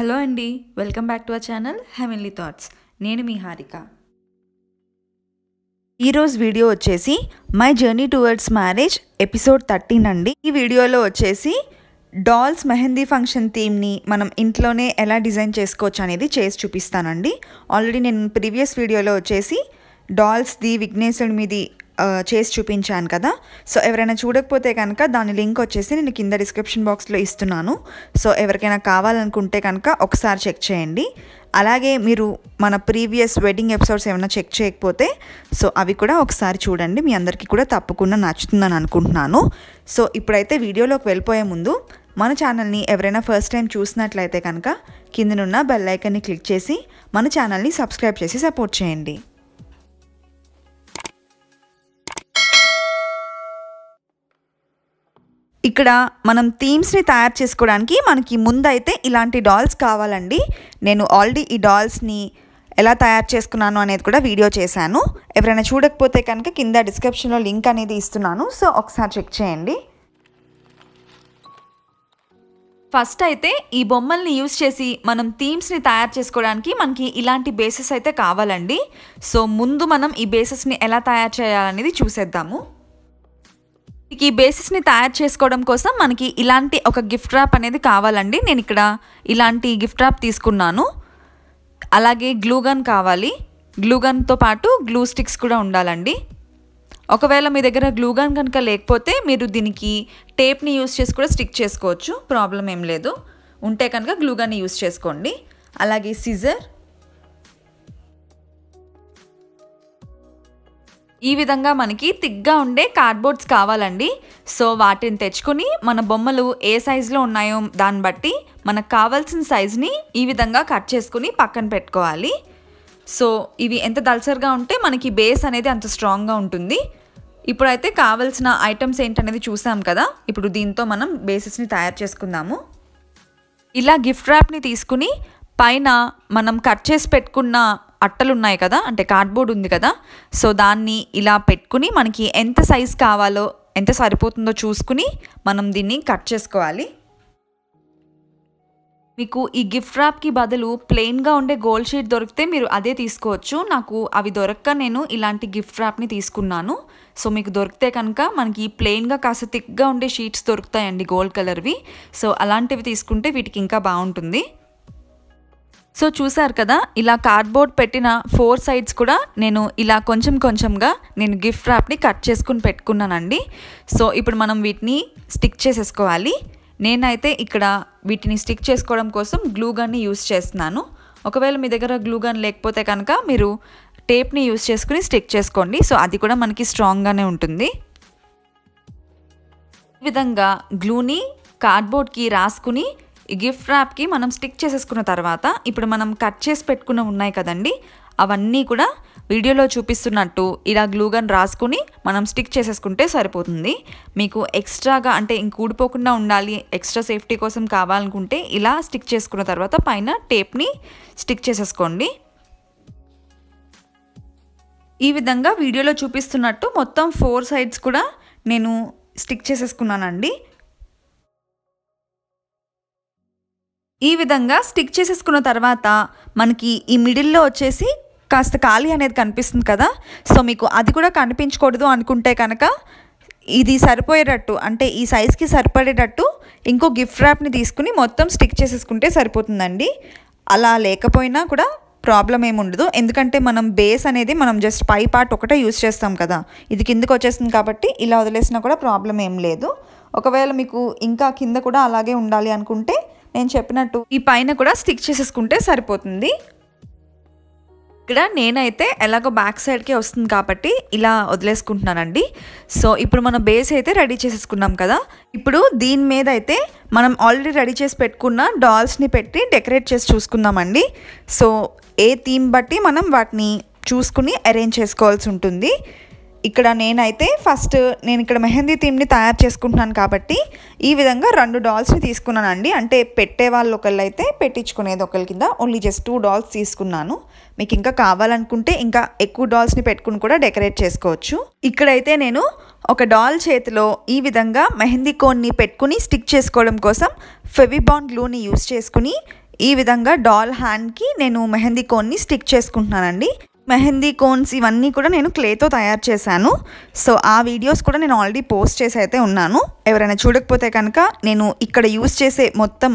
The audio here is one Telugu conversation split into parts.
హలో అండి welcome back to our channel heavenly thoughts నేను మీ హారిక ఈరోజు వీడియో వచ్చేసి my journey towards marriage episode thirteen అండి ఈ వీడియోలో వచ్చేసి డాల్స్ మెహందీ ఫంక్షన్ థీమ్ని మనం ఇంట్లోనే ఎలా డిజైన్ చేసుకోవచ్చు అనేది చేసి చూపిస్తానండి ఆల్రెడీ నేను ప్రీవియస్ వీడియోలో వచ్చేసి డాల్స్ది విఘ్నేశ్వరుడి మీది చేసి చూపించాను కదా సో ఎవరైనా చూడకపోతే కనుక దాని లింక్ వచ్చేసి నేను కింద డిస్క్రిప్షన్ బాక్స్లో ఇస్తున్నాను సో ఎవరికైనా కావాలనుకుంటే కనుక ఒకసారి చెక్ చేయండి అలాగే మీరు మన ప్రీవియస్ వెడ్డింగ్ ఎపిసోడ్స్ ఏమైనా చెక్ చేయకపోతే సో అవి కూడా ఒకసారి చూడండి మీ అందరికీ కూడా తప్పకుండా నచ్చుతుందని అనుకుంటున్నాను సో ఇప్పుడైతే వీడియోలోకి వెళ్ళిపోయే ముందు మన ఛానల్ని ఎవరైనా ఫస్ట్ టైం చూసినట్లయితే కనుక కిందనున్న బెల్ క్లిక్ చేసి మన ఛానల్ని సబ్స్క్రైబ్ చేసి సపోర్ట్ చేయండి ఇక్కడ మనం థీమ్స్ని తయారు చేసుకోవడానికి మనకి ముందైతే ఇలాంటి డాల్స్ కావాలండి నేను ఆల్రెడీ ఈ డాల్స్ని ఎలా తయారు చేసుకున్నాను అనేది కూడా వీడియో చేశాను ఎవరైనా చూడకపోతే కనుక కింద డిస్క్రిప్షన్లో లింక్ అనేది ఇస్తున్నాను సో ఒకసారి చెక్ చేయండి ఫస్ట్ అయితే ఈ బొమ్మల్ని యూజ్ చేసి మనం థీమ్స్ని తయారు చేసుకోవడానికి మనకి ఇలాంటి బేసెస్ అయితే కావాలండి సో ముందు మనం ఈ బేసెస్ని ఎలా తయారు చేయాలనేది చూసేద్దాము ఈ బేసిస్ని తయారు చేసుకోవడం కోసం మనకి ఇలాంటి ఒక గిఫ్ట్ ర్యాప్ అనేది కావాలండి నేను ఇక్కడ ఇలాంటి గిఫ్ట్ ర్యాప్ తీసుకున్నాను అలాగే గ్లూగన్ కావాలి గ్లూగన్తో పాటు గ్లూ స్టిక్స్ కూడా ఉండాలండి ఒకవేళ మీ దగ్గర గ్లూగన్ కనుక లేకపోతే మీరు దీనికి టేప్ని యూస్ చేసి కూడా స్టిక్ చేసుకోవచ్చు ప్రాబ్లం ఏం లేదు ఉంటే కనుక గ్లూగన్ యూస్ చేసుకోండి అలాగే సిజర్ ఈ విధంగా మనకి తిగ్గా ఉండే కార్డ్బోర్డ్స్ కావాలండి సో వాటిని తెచ్చుకుని మన బొమ్మలు ఏ సైజులో ఉన్నాయో దాన్ని బట్టి మనకు కావాల్సిన సైజుని ఈ విధంగా కట్ చేసుకుని పక్కన పెట్టుకోవాలి సో ఇవి ఎంత దల్సర్గా ఉంటే మనకి బేస్ అనేది అంత స్ట్రాంగ్గా ఉంటుంది ఇప్పుడైతే కావలసిన ఐటమ్స్ ఏంటనేది చూసాం కదా ఇప్పుడు దీంతో మనం బేసిస్ని తయారు చేసుకుందాము ఇలా గిఫ్ట్ ర్యాప్ని తీసుకుని పైన మనం కట్ చేసి పెట్టుకున్న అట్టలు ఉన్నాయి కదా అంటే కార్డ్బోర్డ్ ఉంది కదా సో దాన్ని ఇలా పెట్టుకుని మనకి ఎంత సైజ్ కావాలో ఎంత సరిపోతుందో చూసుకుని మనం దీన్ని కట్ చేసుకోవాలి మీకు ఈ గిఫ్ట్ ర్యాప్కి బదులు ప్లెయిన్గా ఉండే గోల్డ్ షీట్ దొరికితే మీరు అదే తీసుకోవచ్చు నాకు అవి దొరక్క నేను ఇలాంటి గిఫ్ట్ ర్యాప్ని తీసుకున్నాను సో మీకు దొరికితే కనుక మనకి ప్లెయిన్గా కాస్త థిక్గా ఉండే షీట్స్ దొరుకుతాయండి గోల్డ్ కలర్వి సో అలాంటివి తీసుకుంటే వీటికి ఇంకా బాగుంటుంది సో చూసారు కదా ఇలా కార్డ్బోర్డ్ పెట్టిన ఫోర్ సైడ్స్ కూడా నేను ఇలా కొంచెం కొంచెంగా నేను గిఫ్ట్ ర్యాప్ని కట్ చేసుకుని పెట్టుకున్నానండి సో ఇప్పుడు మనం వీటిని స్టిక్ చేసేసుకోవాలి నేనైతే ఇక్కడ వీటిని స్టిక్ చేసుకోవడం కోసం గ్లూ గన్ని యూస్ చేస్తున్నాను ఒకవేళ మీ దగ్గర గ్లూ గన్ లేకపోతే కనుక మీరు టేప్ని యూస్ చేసుకుని స్టిక్ చేసుకోండి సో అది కూడా మనకి స్ట్రాంగ్గానే ఉంటుంది ఈ విధంగా గ్లూని కార్డ్బోర్డ్కి రాసుకుని ఈ గిఫ్ట్ ర్యాప్కి మనం స్టిక్ చేసేసుకున్న తర్వాత ఇప్పుడు మనం కట్ చేసి పెట్టుకున్న ఉన్నాయి కదండి అవన్నీ కూడా వీడియోలో చూపిస్తున్నట్టు ఇలా గ్లూగన్ రాసుకుని మనం స్టిక్ చేసేసుకుంటే సరిపోతుంది మీకు ఎక్స్ట్రాగా అంటే ఇంక ఊడిపోకుండా ఉండాలి ఎక్స్ట్రా సేఫ్టీ కోసం కావాలనుకుంటే ఇలా స్టిక్ చేసుకున్న తర్వాత పైన టేప్ని స్టిక్ చేసేసుకోండి ఈ విధంగా వీడియోలో చూపిస్తున్నట్టు మొత్తం ఫోర్ సైడ్స్ కూడా నేను స్టిక్ చేసేసుకున్నానండి ఈ విధంగా స్టిక్ చేసేసుకున్న తర్వాత మనకి ఈ మిడిల్లో వచ్చేసి కాస్త ఖాళీ అనేది కనిపిస్తుంది కదా సో మీకు అది కూడా కనిపించకూడదు అనుకుంటే కనుక ఇది సరిపోయేటట్టు అంటే ఈ సైజ్కి సరిపడేటట్టు ఇంకో గిఫ్ట్ ర్యాప్ని తీసుకుని మొత్తం స్టిక్ చేసేసుకుంటే సరిపోతుందండి అలా లేకపోయినా కూడా ప్రాబ్లం ఏమి ఉండదు ఎందుకంటే మనం బేస్ అనేది మనం జస్ట్ పై పార్ట్ ఒకటే యూస్ చేస్తాం కదా ఇది కిందకు వచ్చేస్తుంది కాబట్టి ఇలా వదిలేసినా కూడా ప్రాబ్లం ఏం లేదు ఒకవేళ మీకు ఇంకా కింద కూడా అలాగే ఉండాలి అనుకుంటే నేను చెప్పినట్టు ఈ పైన కూడా స్టిక్ చేసేసుకుంటే సరిపోతుంది ఇక్కడ నేనైతే ఎలాగో బ్యాక్ సైడ్కే వస్తుంది కాబట్టి ఇలా వదిలేసుకుంటున్నానండి సో ఇప్పుడు మన బేస్ అయితే రెడీ చేసేసుకున్నాం కదా ఇప్పుడు దీని మీద అయితే మనం ఆల్రెడీ రెడీ చేసి పెట్టుకున్న డాల్స్ని పెట్టి డెకరేట్ చేసి చూసుకుందామండి సో ఏ థీమ్ బట్టి మనం వాటిని చూసుకుని అరేంజ్ చేసుకోవాల్సి ఉంటుంది ఇక్కడ నేనైతే ఫస్ట్ నేను ఇక్కడ మెహందీ థీమ్ని తయారు చేసుకుంటున్నాను కాబట్టి ఈ విధంగా రెండు డాల్స్ని తీసుకున్నాను అండి అంటే పెట్టే వాళ్ళు ఒకళ్ళు అయితే పెట్టించుకునేది ఒకరి కింద ఓన్లీ జస్ట్ టూ డాల్స్ తీసుకున్నాను మీకు ఇంకా కావాలనుకుంటే ఇంకా ఎక్కువ డాల్స్ని పెట్టుకుని కూడా డెకరేట్ చేసుకోవచ్చు ఇక్కడైతే నేను ఒక డాల్ చేతిలో ఈ విధంగా మెహందీ కోన్ని పెట్టుకుని స్టిక్ చేసుకోవడం కోసం ఫెవిబాన్ గ్లూని యూస్ చేసుకుని ఈ విధంగా డాల్ హ్యాండ్కి నేను మెహందీ కోన్ని స్టిక్ చేసుకుంటున్నానండి మెహందీ కోన్స్ ఇవన్నీ కూడా నేను క్లేతో తయారు చేశాను సో ఆ వీడియోస్ కూడా నేను ఆల్రెడీ పోస్ట్ చేసి అయితే ఉన్నాను ఎవరైనా చూడకపోతే కనుక నేను ఇక్కడ యూస్ చేసే మొత్తం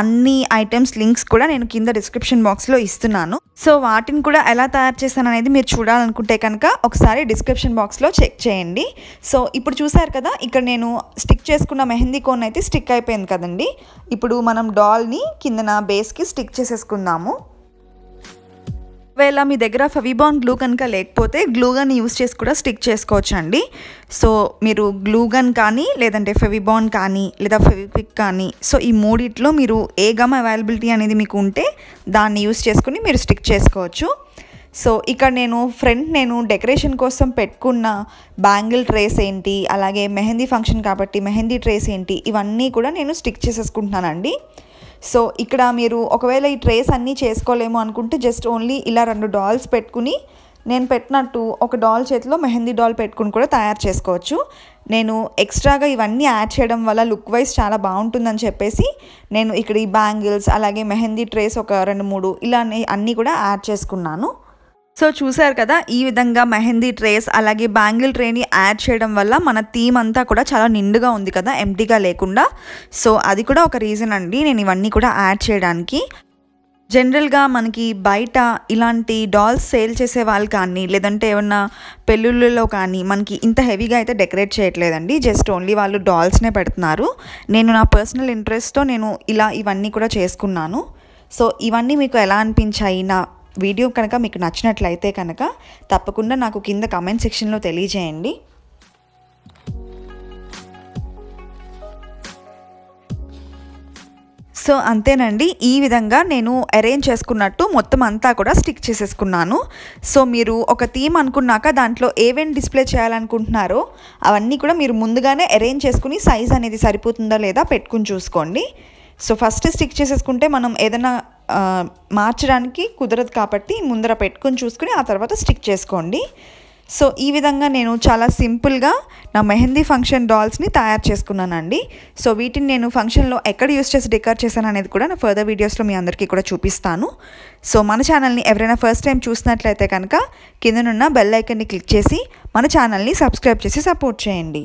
అన్ని ఐటమ్స్ లింక్స్ కూడా నేను కింద డిస్క్రిప్షన్ బాక్స్లో ఇస్తున్నాను సో వాటిని కూడా ఎలా తయారు చేశాను అనేది మీరు చూడాలనుకుంటే కనుక ఒకసారి డిస్క్రిప్షన్ బాక్స్లో చెక్ చేయండి సో ఇప్పుడు చూసారు కదా ఇక్కడ నేను స్టిక్ చేసుకున్న మెహందీ కోన్ అయితే స్టిక్ అయిపోయింది కదండి ఇప్పుడు మనం డాల్ని కిందన బేస్కి స్టిక్ చేసేసుకుందాము ఒకవేళ మీ దగ్గర ఫవిబాన్ గ్లూ కనుక లేకపోతే గ్లూగన్ యూస్ చేసి కూడా స్టిక్ చేసుకోవచ్చు అండి సో మీరు గ్లూగన్ కానీ లేదంటే ఫెవిబాన్ కానీ లేదా ఫెవిక్విక్ కానీ సో ఈ మూడిట్లో మీరు ఏ గమ్ అవైలబిలిటీ అనేది మీకు ఉంటే దాన్ని యూస్ చేసుకుని మీరు స్టిక్ చేసుకోవచ్చు సో ఇక్కడ నేను ఫ్రంట్ నేను డెకరేషన్ కోసం పెట్టుకున్న బ్యాంగిల్ ట్రేస్ ఏంటి అలాగే మెహందీ ఫంక్షన్ కాబట్టి మెహందీ ట్రేస్ ఏంటి ఇవన్నీ కూడా నేను స్టిక్ చేసేసుకుంటున్నానండి సో ఇక్కడ మీరు ఒకవేళ ఈ ట్రేస్ అన్నీ చేసుకోలేము అనుకుంటే జస్ట్ ఓన్లీ ఇలా రెండు డాల్స్ పెట్టుకుని నేను పెట్టినట్టు ఒక డాల్ చేతిలో మెహందీ డాల్ పెట్టుకుని కూడా తయారు చేసుకోవచ్చు నేను ఎక్స్ట్రాగా ఇవన్నీ యాడ్ చేయడం వల్ల లుక్ వైజ్ చాలా బాగుంటుందని చెప్పేసి నేను ఇక్కడ ఈ బ్యాంగిల్స్ అలాగే మెహందీ ట్రేస్ ఒక రెండు మూడు ఇలా అన్నీ కూడా యాడ్ చేసుకున్నాను సో చూసారు కదా ఈ విధంగా మెహందీ ట్రేస్ అలాగే బ్యాంగిల్ ట్రేని యాడ్ చేయడం వల్ల మన థీమ్ అంతా కూడా చాలా నిండుగా ఉంది కదా ఎంటీగా లేకుండా సో అది కూడా ఒక రీజన్ అండి నేను ఇవన్నీ కూడా యాడ్ చేయడానికి జనరల్గా మనకి బయట ఇలాంటి డాల్స్ సేల్ చేసే వాళ్ళు కానీ లేదంటే ఏమన్నా పెళ్ళిళ్ళలో కానీ మనకి ఇంత హెవీగా అయితే డెకరేట్ చేయట్లేదండి జస్ట్ ఓన్లీ వాళ్ళు డాల్స్నే పెడుతున్నారు నేను నా పర్సనల్ ఇంట్రెస్ట్తో నేను ఇలా ఇవన్నీ కూడా చేసుకున్నాను సో ఇవన్నీ మీకు ఎలా అనిపించాయి నా వీడియో కనుక మీకు నచ్చినట్లయితే కనుక తప్పకుండా నాకు కింద కమెంట్ సెక్షన్లో తెలియజేయండి సో అంతేనండి ఈ విధంగా నేను అరేంజ్ చేసుకున్నట్టు మొత్తం అంతా కూడా స్టిక్ చేసేసుకున్నాను సో మీరు ఒక థీమ్ అనుకున్నాక దాంట్లో ఏవేం డిస్ప్లే చేయాలనుకుంటున్నారో అవన్నీ కూడా మీరు ముందుగానే అరేంజ్ చేసుకుని సైజ్ అనేది సరిపోతుందా లేదా పెట్టుకుని చూసుకోండి సో ఫస్ట్ స్టిక్ చేసేసుకుంటే మనం ఏదైనా మార్చడానికి కుదరదు కాబట్టి ముందర పెట్టుకొని చూసుకుని ఆ తర్వాత స్టిక్ చేసుకోండి సో ఈ విధంగా నేను చాలా సింపుల్గా నా మెహందీ ఫంక్షన్ డాల్స్ని తయారు చేసుకున్నానండి సో వీటిని నేను ఫంక్షన్లో ఎక్కడ యూస్ చేసి డెకార్ చేశాను అనేది కూడా నా ఫర్దర్ వీడియోస్లో మీ అందరికీ కూడా చూపిస్తాను సో మన ఛానల్ని ఎవరైనా ఫస్ట్ టైం చూసినట్లయితే కనుక కిందనున్న బెల్ ఐకన్ని క్లిక్ చేసి మన ఛానల్ని సబ్స్క్రైబ్ చేసి సపోర్ట్ చేయండి